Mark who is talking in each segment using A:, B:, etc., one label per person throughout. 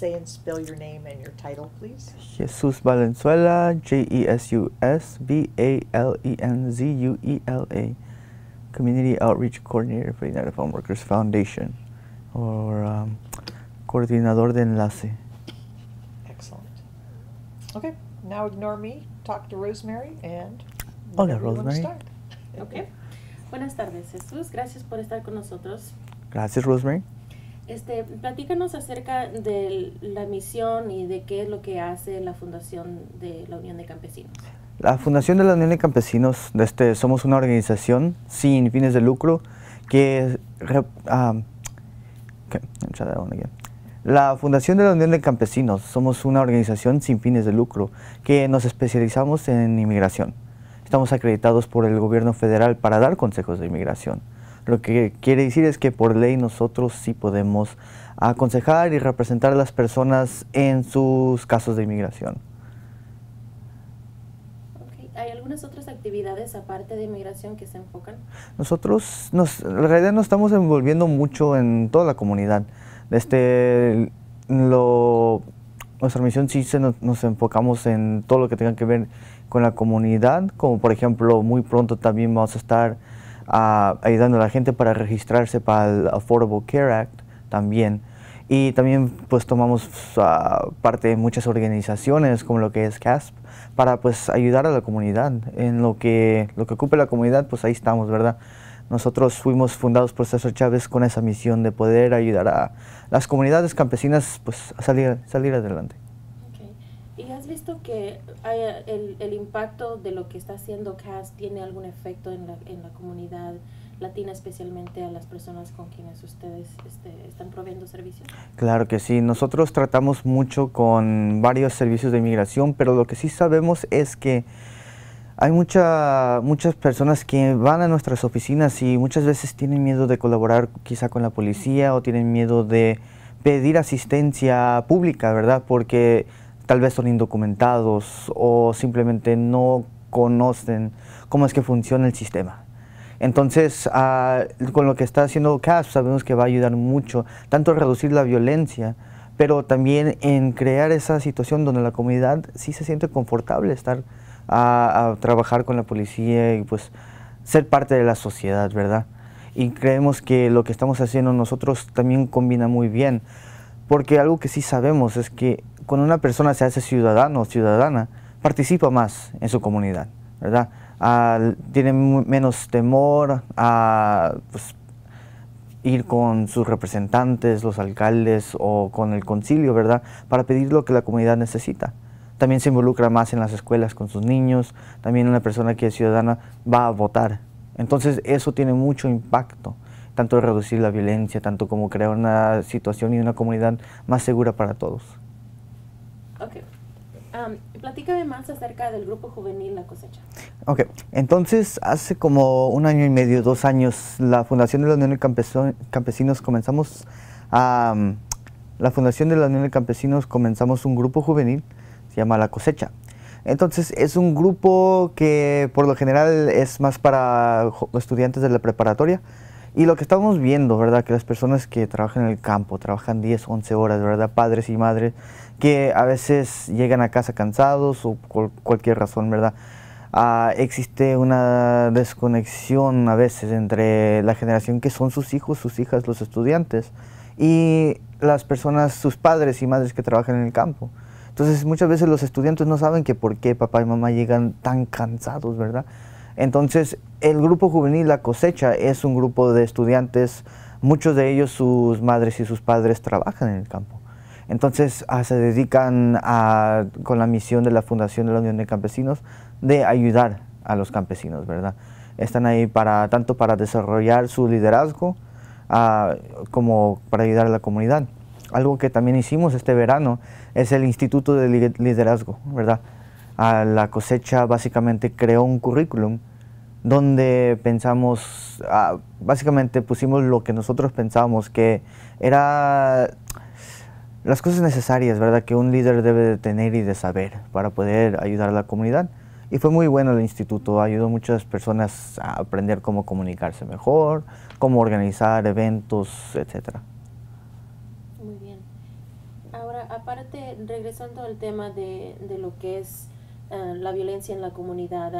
A: Say and spell your name and your title, please. Jesus Valenzuela, J E S U S V A L E N Z U E L A, Community Outreach Coordinator for the United Farm Workers Foundation, or um, Coordinador de Enlace.
B: Excellent. Okay, now ignore me, talk to Rosemary, and. Hola, Rosemary. Okay. Buenas tardes, Jesús. Gracias por estar con nosotros.
A: Gracias, Rosemary.
B: Este, platícanos acerca de la misión y de qué es lo que hace la Fundación de la Unión de Campesinos.
A: La Fundación de la Unión de Campesinos, este, somos una organización sin fines de lucro que... Ah, la Fundación de la Unión de Campesinos somos una organización sin fines de lucro que nos especializamos en inmigración. Estamos acreditados por el gobierno federal para dar consejos de inmigración. Lo que quiere decir es que por ley nosotros sí podemos aconsejar y representar a las personas en sus casos de inmigración.
B: ¿Hay algunas otras actividades aparte de inmigración que se enfocan?
A: Nosotros, nos, en realidad nos estamos envolviendo mucho en toda la comunidad. Este, lo, nuestra misión sí se nos, enfocamos en todo lo que tenga que ver con la comunidad, como por ejemplo muy pronto también vamos a estar Ah, ayudando a la gente para registrarse para el Affordable Care Act también. Y también pues tomamos ah, parte de muchas organizaciones como lo que es CASP para pues ayudar a la comunidad. En lo que, lo que ocupe la comunidad pues ahí estamos, ¿verdad? Nosotros fuimos fundados por César Chávez con esa misión de poder ayudar a las comunidades campesinas pues, a salir, salir adelante.
B: ¿Y has visto que eh, el, impacto de lo que está haciendo CAS tiene algún efecto en la, comunidad latina, especialmente a las personas con quienes ustedes este, están proveyendo servicios?
A: Claro que sí. Nosotros tratamos mucho con varios servicios de inmigración, pero lo que sí sabemos es que hay mucha, muchas personas que van a nuestras oficinas y muchas veces tienen miedo de colaborar quizá con la policía o tienen miedo de pedir asistencia pública, ¿verdad? Porque tal vez son indocumentados o simplemente no conocen cómo es que funciona el sistema. Entonces, ah, con lo que está haciendo CASP sabemos que va a ayudar mucho, tanto a reducir la violencia, pero también en crear esa situación donde la comunidad sí se siente confortable estar a, ah, a trabajar con la policía y pues ser parte de la sociedad, ¿verdad? Y creemos que lo que estamos haciendo nosotros también combina muy bien, porque algo que sí sabemos es que cuando una persona se hace ciudadano o ciudadana, participa más en su comunidad, ¿verdad? tiene menos temor a pues, ir con sus representantes, los alcaldes o con el concilio, ¿verdad? Para pedir lo que la comunidad necesita. También se involucra más en las escuelas con sus niños, también una persona que es ciudadana va a votar. Entonces eso tiene mucho impacto, tanto de reducir la violencia, tanto como crear una situación y una comunidad más segura para todos.
B: Um, platícame más acerca del grupo juvenil La Cosecha.
A: Ok, entonces hace como un año y medio, dos años, la Fundación de la Unión de Campesinos, comenzamos a... la Fundación de la Unión de Campesinos comenzamos un grupo juvenil, se llama La Cosecha. Entonces es un grupo que por lo general es más para estudiantes de la preparatoria, y lo que estamos viendo, ¿verdad? Que las personas que trabajan en el campo, trabajan 10, 11 horas, ¿verdad? Padres y madres, que a veces llegan a casa cansados o por cualquier razón, ¿verdad? Ah, existe una desconexión a veces entre la generación que son sus hijos, sus hijas, los estudiantes y las personas, sus padres y madres que trabajan en el campo. Entonces muchas veces los estudiantes no saben que por qué papá y mamá llegan tan cansados, ¿verdad? Entonces, el grupo juvenil La Cosecha es un grupo de estudiantes, muchos de ellos sus madres y sus padres trabajan en el campo. Entonces, ah, se dedican con la misión de la Fundación de la Unión de Campesinos de ayudar a los campesinos, ¿verdad? Están ahí para, tanto para desarrollar su liderazgo ah, como para ayudar a la comunidad. Algo que también hicimos este verano es el Instituto de Liderazgo, ¿verdad? Ah, la cosecha básicamente creó un currículum donde pensamos, ah, básicamente pusimos lo que nosotros pensábamos, que era las cosas necesarias, ¿verdad?, que un líder debe de tener y de saber para poder ayudar a la comunidad. Y fue muy bueno el instituto, ayudó a muchas personas a aprender cómo comunicarse mejor, cómo organizar eventos, etc.
B: Muy bien. Ahora, aparte, regresando al tema de, de lo que es eh, la violencia en la comunidad,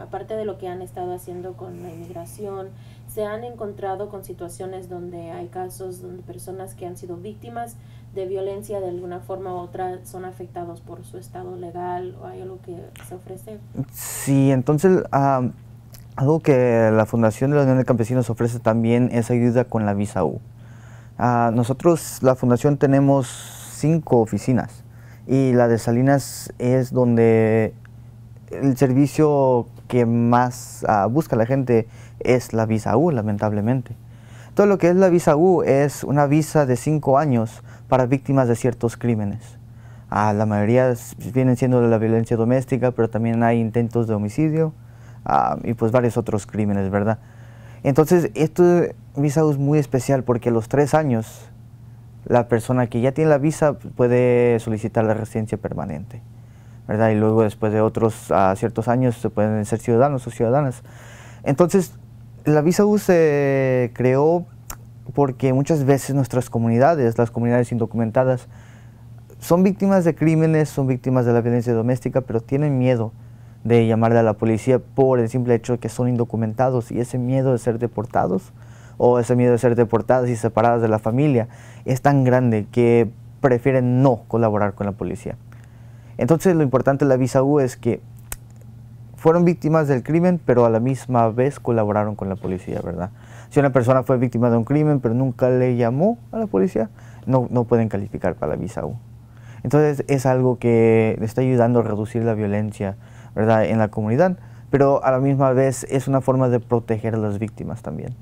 B: aparte de lo que han estado haciendo con la inmigración, se han encontrado con situaciones donde hay casos donde personas que han sido víctimas de violencia de alguna forma u otra son afectados por su estado legal o hay algo que se ofrece.
A: Sí, entonces ah, algo que la Fundación de la Unión de Campesinos ofrece también es ayuda con la visa U. Ah, nosotros, la Fundación, tenemos cinco oficinas y la de Salinas es donde el servicio que más ah, busca la gente es la visa U, lamentablemente. Todo lo que es la visa U es una visa de cinco años para víctimas de ciertos crímenes. Ah, la mayoría vienen siendo de la violencia doméstica, pero también hay intentos de homicidio ah, y pues varios otros crímenes, ¿verdad? Entonces, esto visa U es muy especial porque los tres años la persona que ya tiene la visa puede solicitar la residencia permanente, ¿verdad? Y luego después de otros ah, ciertos años se pueden ser ciudadanos o ciudadanas. Entonces, la visa U se creó porque muchas veces nuestras comunidades, las comunidades indocumentadas, son víctimas de crímenes, son víctimas de la violencia doméstica, pero tienen miedo de llamarle a la policía por el simple hecho de que son indocumentados y ese miedo de ser deportados o ese miedo de ser deportadas y separadas de la familia es tan grande que prefieren no colaborar con la policía. Entonces lo importante de la visa U es que fueron víctimas del crimen, pero a la misma vez colaboraron con la policía, ¿verdad? Si una persona fue víctima de un crimen, pero nunca le llamó a la policía, no, no pueden calificar para la visa U. Entonces es algo que está ayudando a reducir la violencia, ¿verdad?, en la comunidad, pero a la misma vez es una forma de proteger a las víctimas también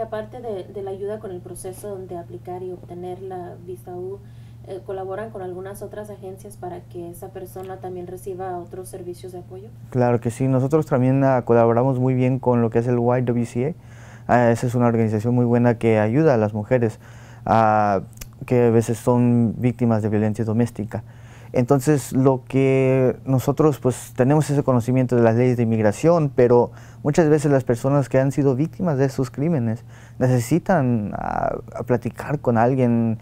B: aparte de, la ayuda con el proceso de aplicar y obtener la visa U, eh, ¿colaboran con algunas otras agencias para que esa persona también reciba otros servicios de apoyo?
A: Claro que sí, nosotros también ah, colaboramos muy bien con lo que es el YWCA. Ah, esa es una organización muy buena que ayuda a las mujeres ah, que a veces son víctimas de violencia doméstica. Entonces, lo que nosotros pues tenemos ese conocimiento de las leyes de inmigración, pero muchas veces las personas que han sido víctimas de esos crímenes necesitan ah, a, platicar con alguien,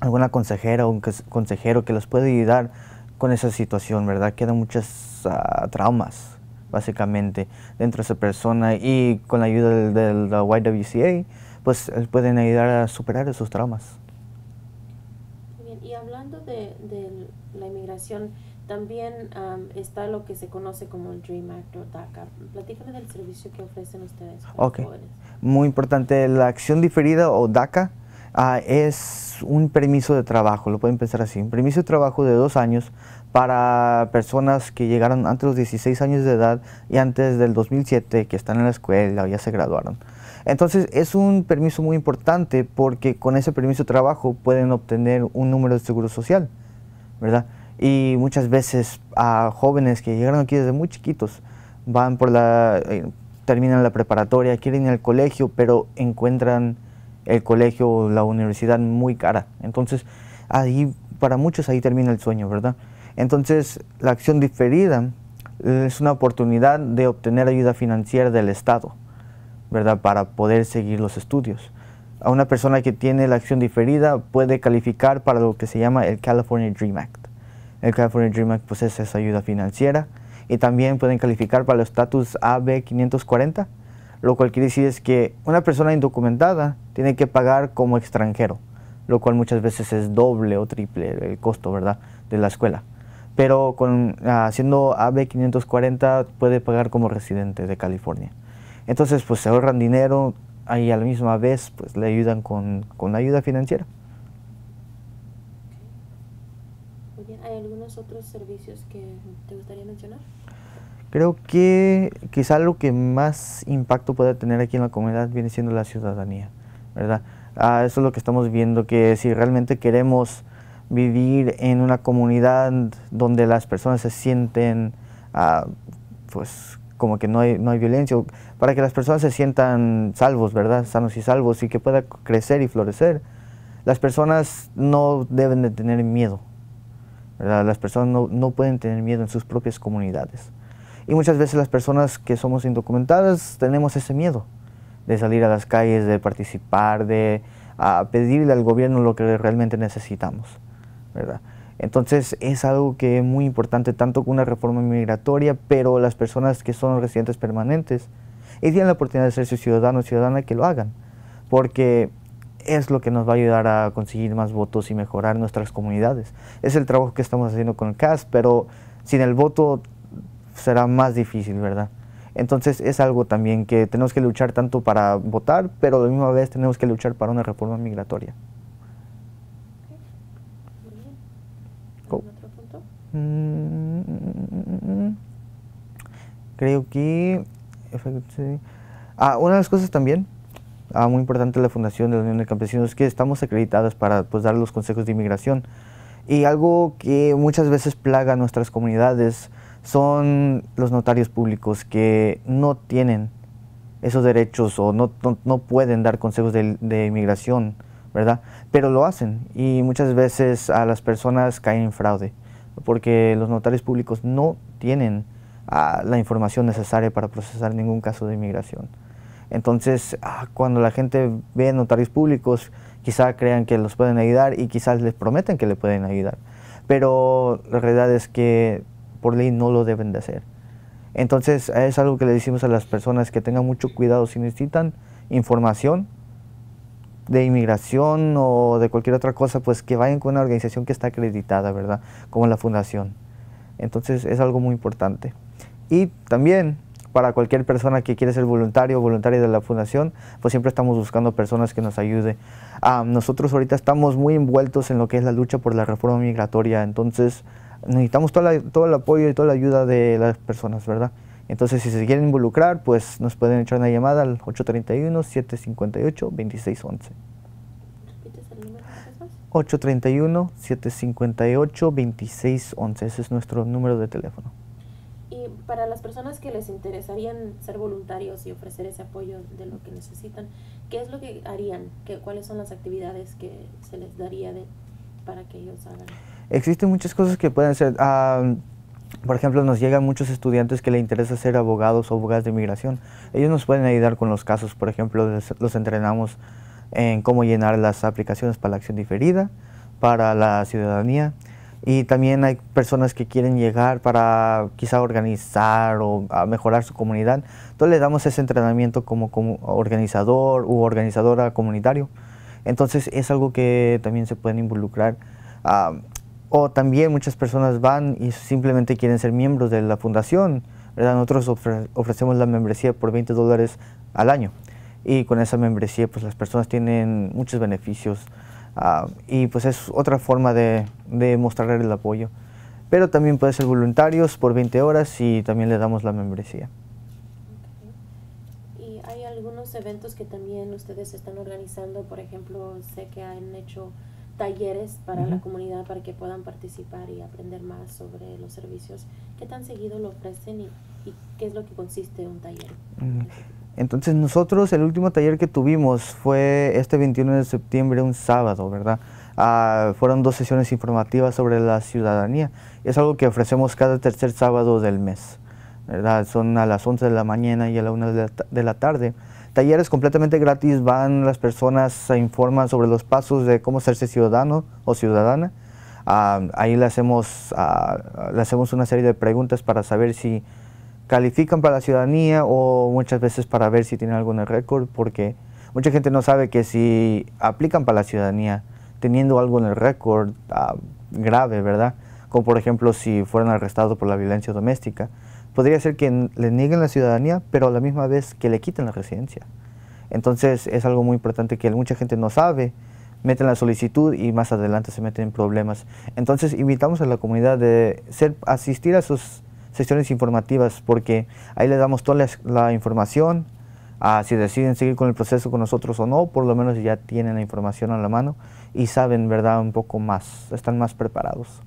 A: alguna consejera o un consejero que los puede ayudar con esa situación, ¿verdad? Quedan muchas ah, traumas, básicamente, dentro de esa persona y con la ayuda del, del YWCA, pues pueden ayudar a superar esos traumas
B: hablando de, la inmigración, también está lo que se conoce como el Dream Act o DACA. Platícame del servicio que ofrecen ustedes.
A: Muy importante, la acción diferida o DACA ah, es un permiso de trabajo, lo pueden pensar así, un permiso de trabajo de dos años para personas que llegaron antes de los 16 años de edad y antes del 2007, que están en la escuela o ya se graduaron. Entonces es un permiso muy importante porque con ese permiso de trabajo pueden obtener un número de seguro social, ¿verdad? Y muchas veces a jóvenes que llegaron aquí desde muy chiquitos, van por la, eh, terminan la preparatoria, quieren ir al colegio, pero encuentran el colegio o la universidad muy cara. Entonces ahí, para muchos ahí termina el sueño, ¿verdad? Entonces la acción diferida es una oportunidad de obtener ayuda financiera del Estado. ¿verdad? Para poder seguir los estudios. A una persona que tiene la acción diferida puede calificar para lo que se llama el California Dream Act. El California Dream Act pues, es esa ayuda financiera y también pueden calificar para el estatus AB 540, lo cual quiere decir es que una persona indocumentada tiene que pagar como extranjero, lo cual muchas veces es doble o triple el costo, ¿verdad?, de la escuela. Pero con, haciendo AB 540 puede pagar como residente de California. Entonces, pues se ahorran dinero y a la misma vez pues le ayudan con, con ayuda financiera.
B: ¿Hay algunos otros servicios que te gustaría mencionar?
A: Creo que quizá lo que más impacto puede tener aquí en la comunidad viene siendo la ciudadanía, ¿verdad? Ah, eso es lo que estamos viendo, que si realmente queremos vivir en una comunidad donde las personas se sienten ah, pues como que no hay, violencia, para que las personas se sientan salvos, ¿verdad? Sanos y salvos y que pueda crecer y florecer. Las personas no deben de tener miedo, ¿verdad? Las personas no, pueden tener miedo en sus propias comunidades. Y muchas veces las personas que somos indocumentadas tenemos ese miedo de salir a las calles, de participar, de ah, pedirle al gobierno lo que realmente necesitamos, ¿verdad? Entonces es algo que es muy importante, tanto con una reforma migratoria, pero las personas que son residentes permanentes y tienen la oportunidad de ser ciudadanos ciudadano o ciudadana que lo hagan, porque es lo que nos va a ayudar a conseguir más votos y mejorar nuestras comunidades. Es el trabajo que estamos haciendo con el CAS, pero sin el voto será más difícil, ¿verdad? Entonces es algo también que tenemos que luchar tanto para votar, pero a la misma vez tenemos que luchar para una reforma migratoria. Mm, creo que... Ah, una de las cosas también, ah, muy importante de la Fundación de la Unión de Campesinos, es que estamos acreditados para pues, dar los consejos de inmigración. Y algo que muchas veces plaga nuestras comunidades son los notarios públicos que no tienen esos derechos o no, no, pueden dar consejos de, de, inmigración, ¿verdad? Pero lo hacen y muchas veces a las personas caen en fraude porque los notarios públicos no tienen ah, la información necesaria para procesar ningún caso de inmigración. Entonces, ah, cuando la gente ve notarios públicos, quizá crean que los pueden ayudar y quizás les prometen que le pueden ayudar. Pero la realidad es que por ley no lo deben de hacer. Entonces, es algo que le decimos a las personas que tengan mucho cuidado si necesitan información, de inmigración o de cualquier otra cosa, pues que vayan con una organización que está acreditada, ¿verdad? Como la fundación. Entonces es algo muy importante. Y también para cualquier persona que quiere ser voluntario o voluntaria de la fundación, pues siempre estamos buscando personas que nos ayuden. a ah, nosotros ahorita estamos muy envueltos en lo que es la lucha por la reforma migratoria, entonces necesitamos todo, todo el apoyo y toda la ayuda de las personas, ¿verdad? Entonces, si se quieren involucrar, pues nos pueden echar una llamada al 831-758-2611. el número 831-758-2611. Ese es nuestro número de teléfono.
B: Y para las personas que les interesarían ser voluntarios y ofrecer ese apoyo de lo que necesitan, ¿qué es lo que harían? ¿Qué, ¿Cuáles son las actividades que se les daría de, para que
A: ellos hagan? Existen muchas cosas que pueden ser por ejemplo, nos llegan muchos estudiantes que le interesa ser abogados o abogadas de inmigración. Ellos nos pueden ayudar con los casos, por ejemplo, los entrenamos en cómo llenar las aplicaciones para la acción diferida, para la ciudadanía. Y también hay personas que quieren llegar para quizá organizar o mejorar su comunidad. Entonces le damos ese entrenamiento como, como organizador u organizadora comunitario. Entonces es algo que también se pueden involucrar. a o también muchas personas van y simplemente quieren ser miembros de la fundación. ¿verdad? Nosotros ofrecemos la membresía por 20 dólares al año. Y con esa membresía pues las personas tienen muchos beneficios. Ah, y pues es otra forma de, de mostrar el apoyo. Pero también pueden ser voluntarios por 20 horas y también le damos la membresía
B: ¿Y hay algunos eventos que también ustedes están organizando, por ejemplo, sé que han hecho talleres para la comunidad para que puedan participar y aprender más sobre los servicios que tan seguido lo ofrecen y, qué es lo que consiste un taller.
A: Entonces nosotros el último taller que tuvimos fue este 21 de septiembre, un sábado, ¿verdad? Ah, fueron dos sesiones informativas sobre la ciudadanía. Es algo que ofrecemos cada tercer sábado del mes, ¿verdad? Son a las 11 de la mañana y a la 1 de la, de la tarde. Talleres completamente gratis, van las personas, se informan sobre los pasos de cómo hacerse ciudadano o ciudadana. Ah, ahí ah, le hacemos, una serie de preguntas para saber si califican para la ciudadanía o muchas veces para ver si tienen el récord, porque mucha gente no sabe que si aplican para la ciudadanía teniendo algo en el récord ah, grave, ¿verdad? Como por ejemplo si fueron arrestados por la violencia doméstica, podría ser que le nieguen la ciudadanía, pero a la misma vez que le quiten la residencia. Entonces es algo muy importante que mucha gente no sabe, meten la solicitud y más adelante se meten en problemas. Entonces invitamos a la comunidad de ser, asistir a sus sesiones informativas porque ahí le damos toda la, información, si deciden seguir con el proceso con nosotros o no, por lo menos ya tienen la información a la mano y saben, ¿verdad?, un poco más, están más preparados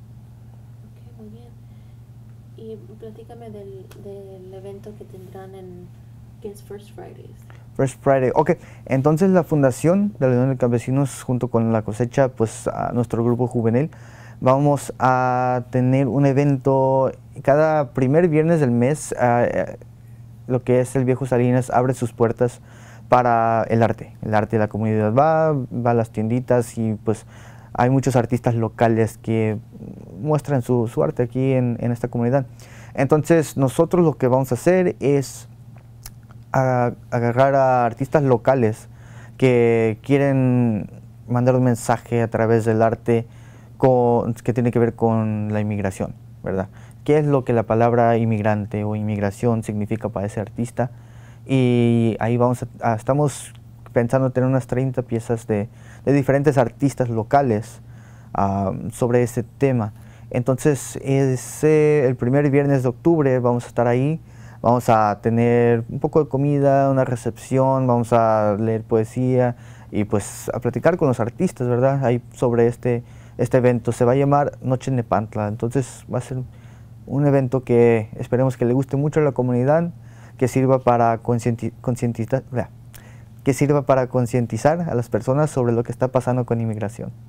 B: platícame del, evento que tendrán en, que First Fridays.
A: First Friday. Ok, entonces la Fundación de la Unión de Campesinos junto con la cosecha, pues nuestro grupo juvenil, vamos a tener un evento cada primer viernes del mes, lo que es el Viejo Salinas abre sus puertas para el arte. El arte de la comunidad va, va a las tienditas y pues hay muchos artistas locales que muestran su, su arte aquí en, en esta comunidad. Entonces nosotros lo que vamos a hacer es agarrar a artistas locales que quieren mandar un mensaje a través del arte con, que tiene que ver con la inmigración, ¿verdad? ¿Qué es lo que la palabra inmigrante o inmigración significa para ese artista? Y ahí vamos a, estamos pensando tener unas 30 piezas de, diferentes artistas locales ah, sobre ese tema. Entonces, el primer viernes de octubre, vamos a estar ahí, vamos a tener un poco de comida, una recepción, vamos a leer poesía y pues a platicar con los artistas, ¿verdad? Ahí sobre este, este evento. Se va a llamar Noche en Nepantla, entonces va a ser un evento que esperemos que le guste mucho a la comunidad, que sirva para que sirva para concientizar a las personas sobre lo que está pasando con inmigración.